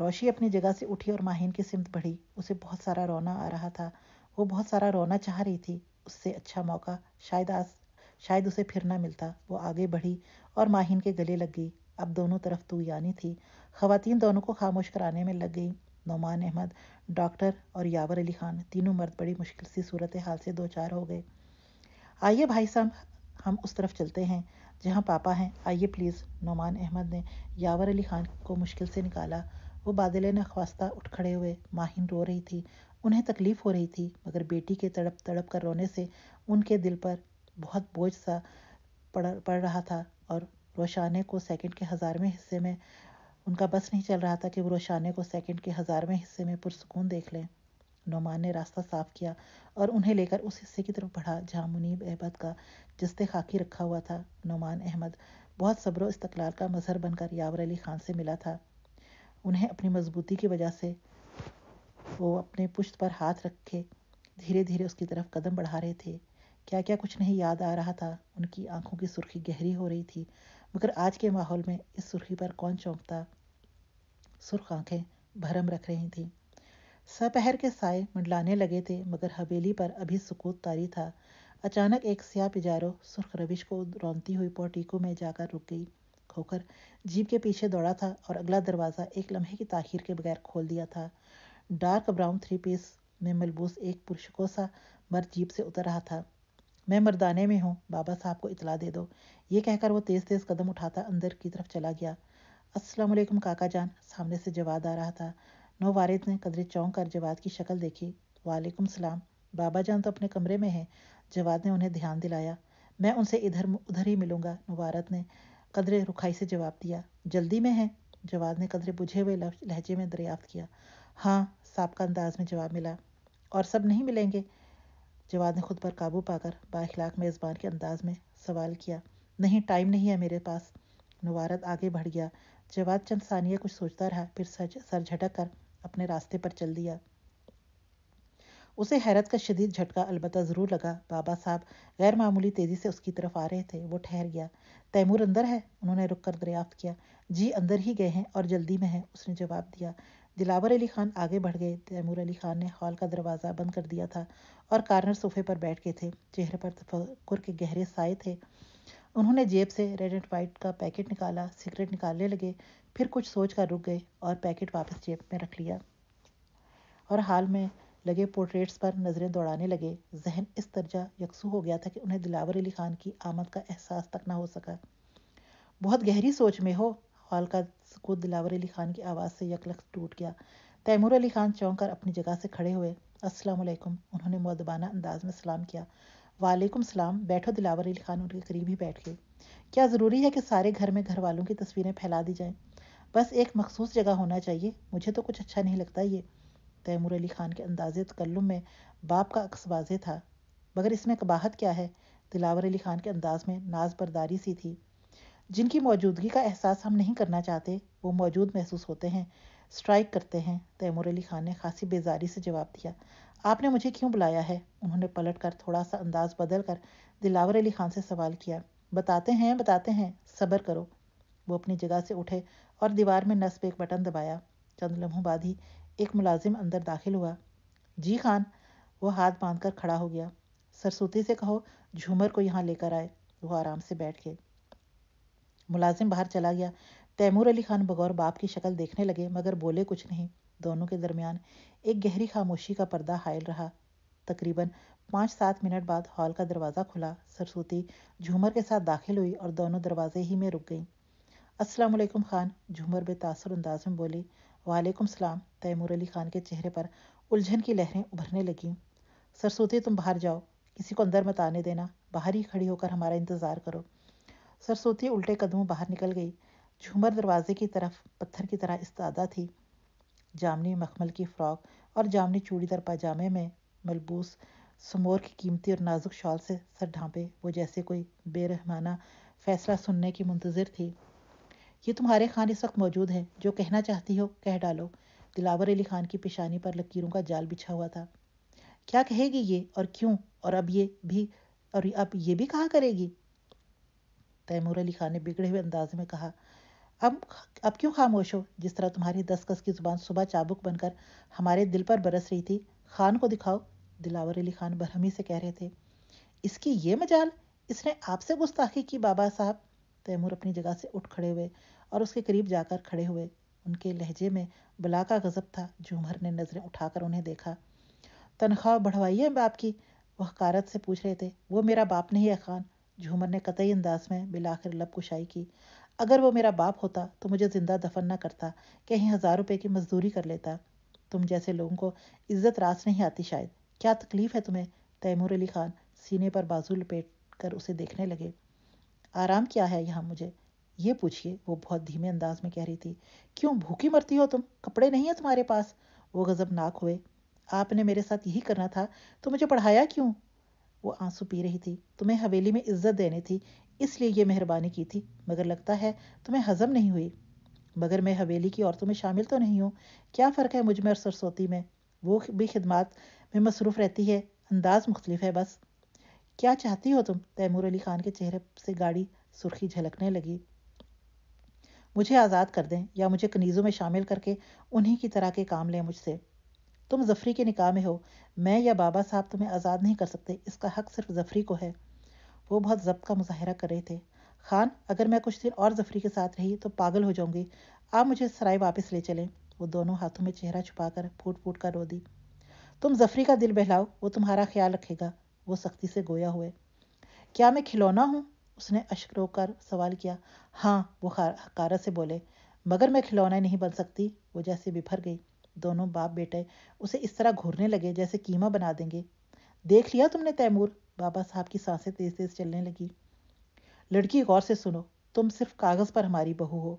रोशी अपनी जगह से उठी और माहिन की सिमत बढ़ी उसे बहुत सारा रोना आ रहा था वो बहुत सारा रोना चाह रही थी उससे अच्छा मौका शायद आज शायद उसे फिर ना मिलता वो आगे बढ़ी और माहिन के गले लग गई अब दोनों तरफ तू यानी थी खवतिन दोनों को खामोश कराने में लग गई नुमान अहमद डॉक्टर और यावर अली खान तीनों मर्द बड़ी मुश्किल सी सूरत हाल से दो चार हो गए आइए भाई साहब हम उस तरफ चलते हैं जहाँ पापा हैं आइए प्लीज़ नुमान अहमद ने यावर अली खान को मुश्किल से निकाला वो बादल नख्वास्ता उठ खड़े हुए माहिन रो रही थी उन्हें तकलीफ हो रही थी मगर बेटी के तड़प तड़प कर रोने से उनके दिल पर बहुत बोझ सा पड़ पड़ रहा था और रोशाने को सेकंड के हज़ारवें हिस्से में उनका बस नहीं चल रहा था कि वो रोशाने को सेकंड के हज़ारवें हिस्से में पुरसकून देख लें नुमान ने रास्ता साफ किया और उन्हें लेकर उस हिस्से की तरफ बढ़ा जहाँ मुनीब अहमद का जस्ते खाकी रखा हुआ था नुमान अहमद बहुत सब्र इस्तकलाल का मजहर बनकर यावर अली खान से मिला था उन्हें अपनी मजबूती की वजह से वो अपने पुश्त पर हाथ रखे धीरे धीरे उसकी तरफ कदम बढ़ा रहे थे क्या क्या कुछ नहीं याद आ रहा था उनकी आंखों की सुर्खी गहरी हो रही थी मगर आज के माहौल में इस सुर्खी पर कौन चौंकता सुर्ख आंखें भरम रख रही थीं सपहर के साय मंडलाने लगे थे मगर हवेली पर अभी सुकूत तारी था अचानक एक सिया पिजारो सुर्ख रविश को रौनती हुई पोटीको में जाकर रुक गई होकर जीप के पीछे दौड़ा था और अगला दरवाज़ा एक लम्हे की ताखिर के बगैर खोल दिया था डार्क ब्राउन थ्री पीस में मलबूस एक पुरशकोसा सा मर्द जीप से उतर रहा था मैं मर्दाने में हूँ बाबा साहब को इतला दे दो ये कहकर वो तेज़ तेज़ कदम उठाता अंदर की तरफ चला गया असलम काका जान सामने से जवाब आ रहा था नो वारिद ने कदरे चौंक कर जवाद की शक्ल देखी वालेकुम सलाम बाबा जान तो अपने कमरे में हैं जवाद ने उन्हें ध्यान दिलाया मैं उनसे इधर उधर ही मिलूंगा नवारत ने कदरे रुखाई से जवाब दिया जल्दी में है जवाब ने कदरे बुझे हुए लहजे में दरियाफ्त किया हाँ साहब का अंदाज में जवाब मिला और सब नहीं मिलेंगे जवाब ने खुद पर काबू पाकर बाखलाक मेज़बान के अंदाज में सवाल किया नहीं टाइम नहीं है मेरे पास नवारत आगे बढ़ गया जवाब चंद सानिया कुछ सोचता रहा फिर सर झटक कर अपने रास्ते पर चल दिया उसे हैरत का शदीद झटका अलबत्ता ज़रूर लगा बाबा साहब गैर मामूली तेज़ी से उसकी तरफ आ रहे थे वो ठहर गया तैमूर अंदर है उन्होंने रुक कर दरियाफ्त किया जी अंदर ही गए हैं और जल्दी में हैं उसने जवाब दिया दिलावर अली खान आगे बढ़ गए तैमूर अली खान ने हॉल का दरवाज़ा बंद कर दिया था और कार्नर सोफे पर बैठ गए थे चेहरे पर तफकुर के गहरे साए थे उन्होंने जेब से रेड एंड वाइट का पैकेट निकाला सिगरेट निकालने लगे फिर कुछ सोच कर रुक गए और पैकेट वापस जेब में रख लिया और हाल में लगे पोर्ट्रेट्स पर नज़रें दौड़ाने लगे जहन इस दर्जा यकसू हो गया था कि उन्हें दिलावर अली खान की आमद का एहसास तक ना हो सका बहुत गहरी सोच में हो हॉल का सुकूत दिलावर अली खान की आवाज़ से यकलख टूट गया तैमूर अली खान चौंक कर अपनी जगह से खड़े हुए अस्सलाम वालेकुम उन्होंने मदबाना अंदाज में सलाम किया वालेकुम सलाम बैठो दिलावर अली खान उनके करीब ही बैठ गए क्या ज़रूरी है कि सारे घर में घर वालों की तस्वीरें फैला दी जाएं बस एक मखसूस जगह होना चाहिए मुझे तो कुछ अच्छा नहीं लगता ये तैमूर अली खान के अंदाज़ तकल्लुम में बाप का अक्स वाज था मगर इसमें कबाहत क्या है दिलावर अली खान के अंदाज़ में नाज बरदारी सी थी जिनकी मौजूदगी का एहसास हम नहीं करना चाहते वो मौजूद महसूस होते हैं स्ट्राइक करते हैं तैमूर अली खान ने खासी बेजारी से जवाब दिया आपने मुझे क्यों बुलाया है उन्होंने पलट कर थोड़ा सा अंदाज बदल कर दिलावर अली खान से सवाल किया बताते हैं बताते हैं सब्र करो वो अपनी जगह से उठे और दीवार में नस्ब एक बटन दबाया चंद लम्हों बाद ही एक मुलाजिम अंदर दाखिल हुआ जी खान वो हाथ बांध कर खड़ा हो गया सरसूती से कहो झूमर को यहाँ लेकर आए वो आराम से बैठ गए मुलाजिम बाहर चला गया तैमूर अली खान बगौर बाप की शक्ल देखने लगे मगर बोले कुछ नहीं दोनों के दरमियान एक गहरी खामोशी का पर्दा हायल रहा तकरीबन पाँच सात मिनट बाद हॉल का दरवाज़ा खुला सरसूती झूमर के साथ दाखिल हुई और दोनों दरवाजे ही में रुक गई अस्सलाम खान झूमर बेतासर अंदाज में बोली वालेकुम सलाम तैमूर अली खान के चेहरे पर उलझन की लहरें उभरने लगीं सरसोती तुम बाहर जाओ किसी को अंदर मत आने देना बाहर ही खड़ी होकर हमारा इंतज़ार करो सरसोती उल्टे कदमों बाहर निकल गई झूमर दरवाजे की तरफ पत्थर की तरह इस्तादा थी जामनी मखमल की फ्रॉक और जामनी चूड़ीदार पाजामे में मलबूस समोर की कीमती और नाजुक शॉल से सर ढांपे वो जैसे कोई बेरहमाना फैसला सुनने की मुंतजर थी ये तुम्हारे खान इस वक्त मौजूद है जो कहना चाहती हो कह डालो दिलावर अली खान की पेशानी पर लकीरों का जाल बिछा हुआ था क्या कहेगी ये और क्यों और अब ये भी और अब ये भी कहा करेगी तैमूर अली खान ने बिगड़े हुए अंदाज में कहा अब अब क्यों खामोश हो जिस तरह तुम्हारी दसकस की जुबान सुबह चाबुक बनकर हमारे दिल पर बरस रही थी खान को दिखाओ दिलावर अली खान बरहमी से कह रहे थे इसकी ये मजाल इसने आपसे गुस्ताखी की बाबा साहब तैमूर अपनी जगह से उठ खड़े हुए और उसके करीब जाकर खड़े हुए उनके लहजे में बला का गजब था झूमर ने नजरें उठाकर उन्हें देखा तनख्वाह बढ़वाई है बाप की वह कारत से पूछ रहे थे वो मेरा बाप नहीं है खान झूमर ने कतई अंदाज में बिलाकर लब कुशाई की अगर वो मेरा बाप होता तो मुझे ज़िंदा दफन ना करता कहीं हज़ार रुपए की मजदूरी कर लेता तुम जैसे लोगों को इज्जत रास नहीं आती शायद क्या तकलीफ है तुम्हें तैमूर अली खान सीने पर बाजू लपेट कर उसे देखने लगे आराम क्या है यहाँ मुझे ये पूछिए वो बहुत धीमे अंदाज में कह रही थी क्यों भूखी मरती हो तुम कपड़े नहीं है तुम्हारे पास वो गज़बनाक हुए आपने मेरे साथ यही करना था तो मुझे पढ़ाया क्यों वो आंसू पी रही थी तुम्हें हवेली में इज्जत देनी थी इसलिए ये मेहरबानी की थी मगर लगता है तुम्हें हजम नहीं हुई मगर मैं हवेली की औरतों में शामिल तो नहीं हूँ क्या फ़र्क है मुझ में और सरस्वती में वो भी खिदमत में मसरूफ़ रहती है अंदाज मुख्तलिफ है बस क्या चाहती हो तुम तैमूर अली खान के चेहरे से गाड़ी सुर्खी झलकने लगी मुझे आज़ाद कर दें या मुझे कनीज़ों में शामिल करके उन्हीं की तरह के काम लें मुझसे तुम जफरी के निकाह में हो मैं या बाबा साहब तुम्हें आज़ाद नहीं कर सकते इसका हक सिर्फ जफरी को है वो बहुत जब्त का मुजाहरा कर रहे थे खान अगर मैं कुछ दिन और जफरी के साथ रही तो पागल हो जाऊंगी आप मुझे सराय वापस ले चलें वो दोनों हाथों में चेहरा छुपाकर फूट फूट कर रो दी तुम जफरी का दिल बहलाओ वो तुम्हारा ख्याल रखेगा वो सख्ती से गोया हुए क्या मैं खिलौना हूँ उसने अश्क रोकर सवाल किया हाँ वो हकारा से बोले मगर मैं खिलौना नहीं बन सकती वो जैसे बिफर गई दोनों बाप बेटे उसे इस तरह घूरने लगे जैसे कीमा बना देंगे देख लिया तुमने तैमूर बाबा साहब की सांसें तेज तेज चलने लगी लड़की गौर से सुनो तुम सिर्फ कागज़ पर हमारी बहू हो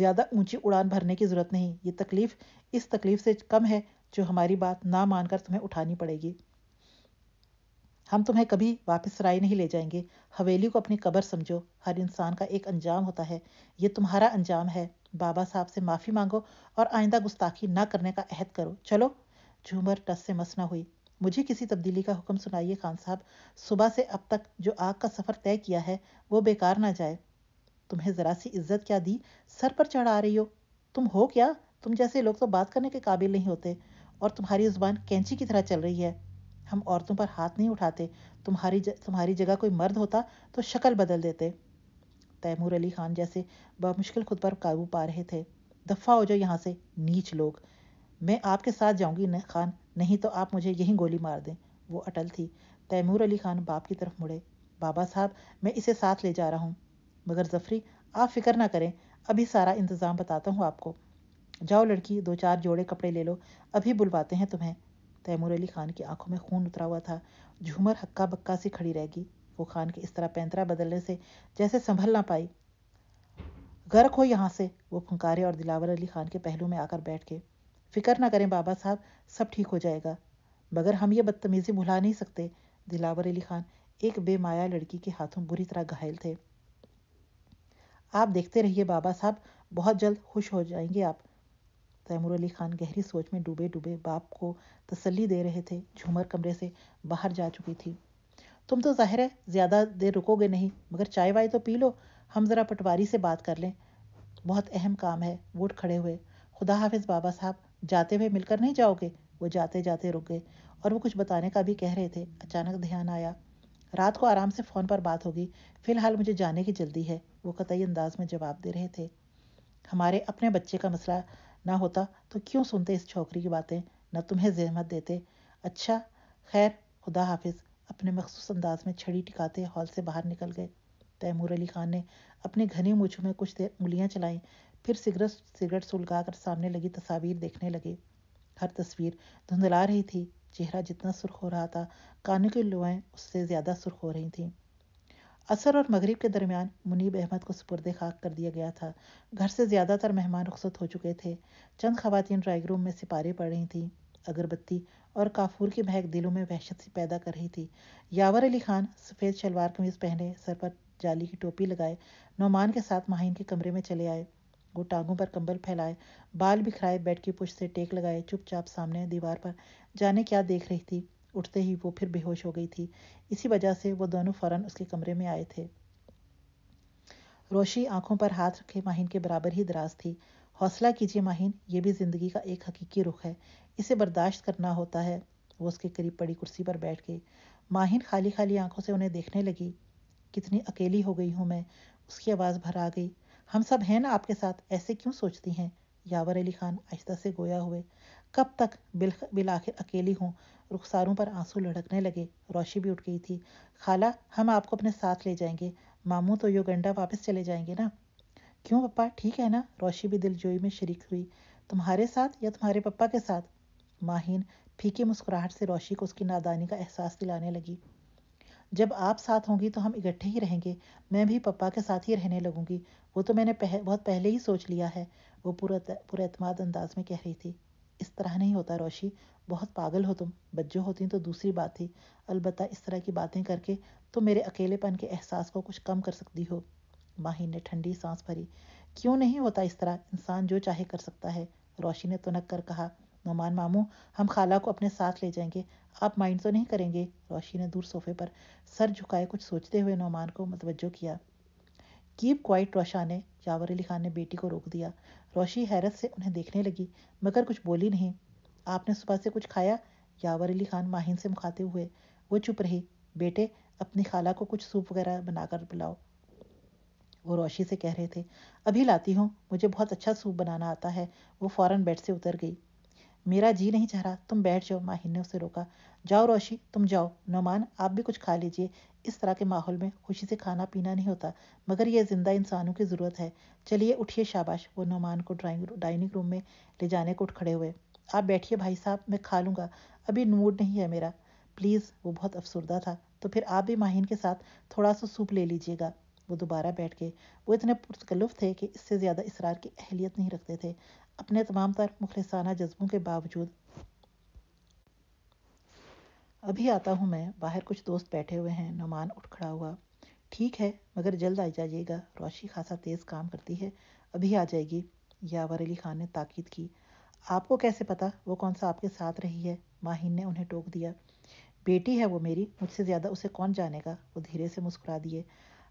ज़्यादा ऊंची उड़ान भरने की ज़रूरत नहीं ये तकलीफ़ इस तकलीफ़ से कम है जो हमारी बात ना मानकर तुम्हें उठानी पड़ेगी हम तुम्हें कभी वापस राय नहीं ले जाएंगे हवेली को अपनी कबर समझो हर इंसान का एक अंजाम होता है ये तुम्हारा अंजाम है बाबा साहब से माफ़ी मांगो और आइंदा गुस्ताखी ना करने का अहद करो चलो झूमर टस से मस ना हुई मुझे किसी तब्दीली का हुक्म सुनाइए खान साहब सुबह से अब तक जो आग का सफ़र तय किया है वो बेकार ना जाए तुम्हें ज़रा सी इज्जत क्या दी सर पर चढ़ा रही हो तुम हो क्या तुम जैसे लोग तो बात करने के काबिल नहीं होते और तुम्हारी जुबान कैंची की तरह चल रही है हम औरतों पर हाथ नहीं उठाते तुम्हारी ज, तुम्हारी जगह कोई मर्द होता तो शक्ल बदल देते तैमूर अली खान जैसे बमुश्किल खुद पर काबू पा रहे थे दफ़ा हो जाओ यहाँ से नीच लोग मैं आपके साथ जाऊंगी न खान नहीं तो आप मुझे यहीं गोली मार दें वो अटल थी तैमूर अली खान बाप की तरफ मुड़े बाबा साहब मैं इसे साथ ले जा रहा हूँ मगर जफरी आप फिक्र ना करें अभी सारा इंतज़ाम बताता हूँ आपको जाओ लड़की दो चार जोड़े कपड़े ले लो अभी बुलवाते हैं तुम्हें तैमूर अली खान की आंखों में खून उतरा हुआ था झूमर हक्का बक्का सी खड़ी रह गई वो खान के इस तरह पैंतरा बदलने से जैसे संभल ना पाई गर्क हो यहाँ से वो फुंकारे और दिलावर अली खान के पहलू में आकर बैठ के फिक्र ना करें बाबा साहब सब ठीक हो जाएगा मगर हम ये बदतमीज़ी भुला नहीं सकते दिलावर अली खान एक बेमाया लड़की के हाथों बुरी तरह घायल थे आप देखते रहिए बाबा साहब बहुत जल्द खुश हो जाएंगे आप तैमूर अली खान गहरी सोच में डूबे डूबे बाप को तसल्ली दे रहे थे झूमर कमरे से बाहर जा चुकी थी तुम तो ज़ाहिर है ज़्यादा देर रुकोगे नहीं मगर चाय वाय तो पी लो हम ज़रा पटवारी से बात कर लें बहुत अहम काम है वोट खड़े हुए खुदा हाफिज बाबा साहब जाते हुए मिलकर नहीं जाओगे वो जाते जाते रुक गए और वो कुछ बताने का भी कह रहे थे अचानक ध्यान आया रात को आराम से फ़ोन पर बात होगी फ़िलहाल मुझे जाने की जल्दी है वो कतई अंदाज में जवाब दे रहे थे हमारे अपने बच्चे का मसला ना होता तो क्यों सुनते इस छोकरी की बातें ना तुम्हें जहमत देते अच्छा खैर खुदा हाफिज अपने मखसूस अंदाज में छड़ी टिकाते हॉल से बाहर निकल गए तैमूर अली खान ने अपने घनी मूछों में कुछ देर उंगलियाँ चलाईं फिर सिगरेट सिगरेट सुलगा कर सामने लगी तस्वीर देखने लगे हर तस्वीर धुंधला रही थी चेहरा जितना सुर्ख हो रहा था कानों की लुआएं उससे ज़्यादा सुर्ख हो रही थीं असर और मगरिब के दरमियान मुनीब अहमद को सुपुरद खाक कर दिया गया था घर से ज़्यादातर मेहमान रुखसत हो चुके थे चंद खवातन ड्राइंग रूम में सिपारे पड़ रही थीं अगरबत्ती और काफूर की महक दिलों में वहशत सी पैदा कर रही थी यावर अली खान सफ़ेद शलवार कमीज पहने सर पर जाली की टोपी लगाए नौमान के साथ माहिन के कमरे में चले आए वो टांगों पर कंबल फैलाए बाल बिखराए बेड की पुश से टेक लगाए चुपचाप सामने दीवार पर जाने क्या देख रही थी उठते ही वो फिर बेहोश हो गई थी इसी वजह से वो दोनों फ़ौरन उसके कमरे में आए थे रोशी आंखों पर हाथ रखे माहिन के बराबर ही दराज थी हौसला कीजिए माहिन ये भी ज़िंदगी का एक हकीकी रुख है इसे बर्दाश्त करना होता है वो उसके करीब पड़ी कुर्सी पर बैठ गई माहिन खाली खाली आंखों से उन्हें देखने लगी कितनी अकेली हो गई हूं मैं उसकी आवाज़ भर आ गई हम सब हैं ना आपके साथ ऐसे क्यों सोचती हैं यावर अली खान आहिस्ता से गोया हुए कब तक बिल बिल आखिर अकेली हूँ रुखसारों पर आंसू लड़कने लगे रोशी भी उठ गई थी खाला हम आपको अपने साथ ले जाएंगे मामू तो योगंडा वापस चले जाएंगे ना क्यों पप्पा ठीक है ना रोशी भी दिलजोई में शरीक हुई तुम्हारे साथ या तुम्हारे पप्पा के साथ माहिन फीकी मुस्कुराहट से रोशी को उसकी नादानी का एहसास दिलाने लगी जब आप साथ होंगी तो हम इकट्ठे ही रहेंगे मैं भी पप्पा के साथ ही रहने लगूंगी वो तो मैंने पह, बहुत पहले ही सोच लिया है वो पूरा पूरा अतमाद अंदाज में कह रही थी इस तरह नहीं होता रोशी बहुत पागल हो तुम बच्चों होती तो दूसरी बात थी अलबत्त इस तरह की बातें करके तो मेरे अकेलेपन के एहसास को कुछ कम कर सकती हो माहि ने ठंडी सांस भरी क्यों नहीं होता इस तरह इंसान जो चाहे कर सकता है रोशी ने तुनक कर कहा नुमान मामू हम खाला को अपने साथ ले जाएंगे आप माइंड तो नहीं करेंगे रोशी ने दूर सोफे पर सर झुकाए कुछ सोचते हुए नुमान को मतवजो किया कीप क्वाइट रोशा ने जावर अली खान ने बेटी को रोक दिया रोशी हैरत से उन्हें देखने लगी मगर कुछ बोली नहीं आपने सुबह से कुछ खाया यावर अली खान माहिन से मुखाते हुए वो चुप रही बेटे अपनी खाला को कुछ सूप वगैरह बनाकर बुलाओ वो रोशी से कह रहे थे अभी लाती हूँ मुझे बहुत अच्छा सूप बनाना आता है वो फ़ौरन बेड से उतर गई मेरा जी नहीं चाह रहा तुम बैठ जाओ माहिर ने उसे रोका जाओ रोशी तुम जाओ नौमान आप भी कुछ खा लीजिए इस तरह के माहौल में खुशी से खाना पीना नहीं होता मगर यह जिंदा इंसानों की ज़रूरत है चलिए उठिए शाबाश वो नौमान को ड्राइंग डाइनिंग रूम में ले जाने को उठ खड़े हुए आप बैठिए भाई साहब मैं खा लूंगा अभी मूड नहीं है मेरा प्लीज़ वो बहुत अफसरदा था तो फिर आप भी माहिन के साथ थोड़ा सा सूप ले लीजिएगा वो दोबारा बैठ गए वो इतने पुरतकलुफ थे कि इससे ज़्यादा इसरार की अहलियत नहीं रखते थे अपने तमाम तर मुखलसाना जज्बों के बावजूद अभी आता हूँ मैं बाहर कुछ दोस्त बैठे हुए हैं नुमान उठ खड़ा हुआ ठीक है मगर जल्द आ जाइएगा रोशी खासा तेज़ काम करती है अभी आ जाएगी यावर अली खान ने ताकीद की आपको कैसे पता वो कौन सा आपके साथ रही है माहिन ने उन्हें टोक दिया बेटी है वो मेरी मुझसे ज़्यादा उसे कौन जानेगा वो धीरे से मुस्कुरा दिए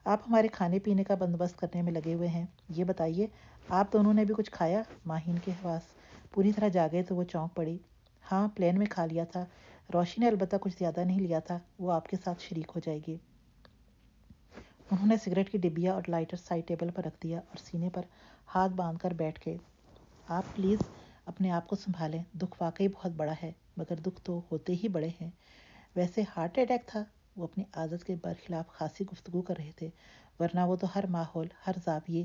आप हमारे खाने पीने का बंदोबस्त करने में लगे हुए हैं ये बताइए आप दोनों ने भी कुछ खाया माहिन के हवास पूरी तरह जागे तो वो चौंक पड़ी हाँ प्लेन में खा लिया था रोशनी ने अलबत् कुछ ज़्यादा नहीं लिया था वो आपके साथ शरीक हो जाएगी उन्होंने सिगरेट की डिबिया और लाइटर साइड टेबल पर रख दिया और सीने पर हाथ बांध कर बैठ गए आप प्लीज़ अपने आप को संभालें दुख वाकई बहुत बड़ा है मगर दुख तो होते ही बड़े हैं वैसे हार्ट अटैक था वो अपनी आदत के बरखिलाफ़ खासी गुफ्तु कर रहे थे वरना वो तो हर माहौल हर जाविये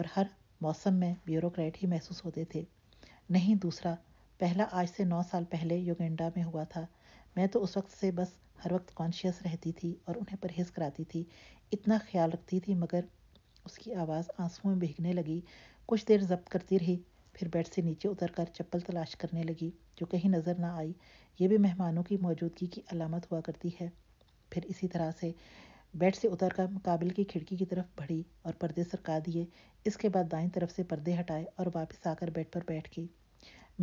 और हर मौसम में ब्यूरोक्रेट ही महसूस होते थे नहीं दूसरा पहला आज से नौ साल पहले योगेंडा में हुआ था मैं तो उस वक्त से बस हर वक्त कॉन्शियस रहती थी और उन्हें परहेज़ कराती थी इतना ख्याल रखती थी मगर उसकी आवाज़ आंसुओं में भीगने लगी कुछ देर जब्त करती रही फिर बेड से नीचे उतरकर चप्पल तलाश करने लगी जो कहीं नज़र ना आई ये भी मेहमानों की मौजूदगी की अलामत हुआ करती है फिर इसी तरह से बेड से उतर कर मुकाबिल की खिड़की की तरफ बढ़ी और पर्दे सरका दिए इसके बाद दाएं तरफ से पर्दे हटाए और वापस आकर बेड पर बैठ गई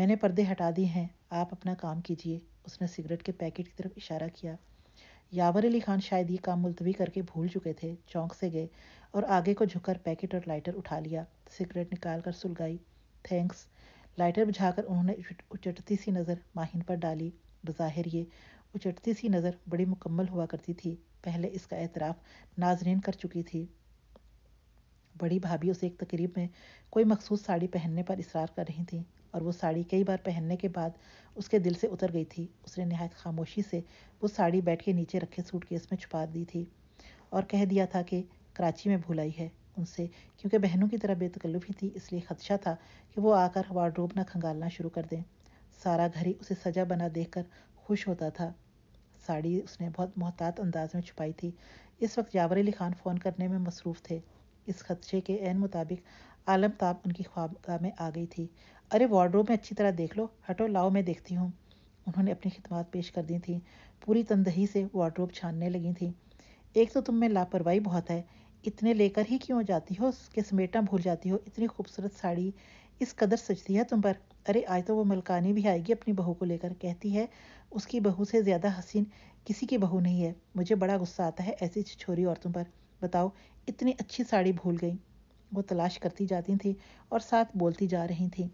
मैंने पर्दे हटा दिए हैं आप अपना काम कीजिए उसने सिगरेट के पैकेट की तरफ इशारा किया यावर अली खान शायद ये काम मुलतवी करके भूल चुके थे चौंक से गए और आगे को झुककर पैकेट और लाइटर उठा लिया सिगरेट निकाल कर सुलगाई थैंक्स लाइटर बुझाकर उन्होंने उचटती सी नज़र माहिन पर डाली बज़ाहिर ये उचटती सी नज़र बड़ी मुकम्मल हुआ करती थी पहले इसका एतराफ़ नाजरीन कर चुकी थी बड़ी भाभी उसे एक तकरीब में कोई मखसूस साड़ी पहनने पर इसरार कर रही थी और वो साड़ी कई बार पहनने के बाद उसके दिल से उतर गई थी उसने नहायत खामोशी से वो साड़ी बैठ के नीचे रखे सूट केस में छुपा दी थी और कह दिया था कि कराची में भूलाई है उनसे क्योंकि बहनों की तरह बेतकल्लुफ ही थी इसलिए खदशा था कि वो आकर वार्ड्रोब न खंगालना शुरू कर दें सारा घर ही उसे सजा बना देखकर खुश होता था साड़ी उसने बहुत मोहतात अंदाज में छुपाई थी इस वक्त जावर अली खान फ़ोन करने में मसरूफ़ थे इस खदशे के एन मुताबिक आलम ताब उनकी ख्वाबा में आ गई थी अरे वार्ड्रोब में अच्छी तरह देख लो हटो लाओ मैं देखती हूँ उन्होंने अपनी खिदमत पेश कर दी थी पूरी तंदही से वार्डरोब छानने लगी थी एक तो तुम में लापरवाही बहुत है इतने लेकर ही क्यों जाती हो उसके समेटा भूल जाती हो इतनी खूबसूरत साड़ी इस कदर सजती है तुम पर अरे आज तो वो मलकानी भी आएगी अपनी बहू को लेकर कहती है उसकी बहू से ज़्यादा हसीन किसी की बहू नहीं है मुझे बड़ा गुस्सा आता है ऐसी छोरी औरतों पर बताओ इतनी अच्छी साड़ी भूल गई वो तलाश करती जाती थी और साथ बोलती जा रही थी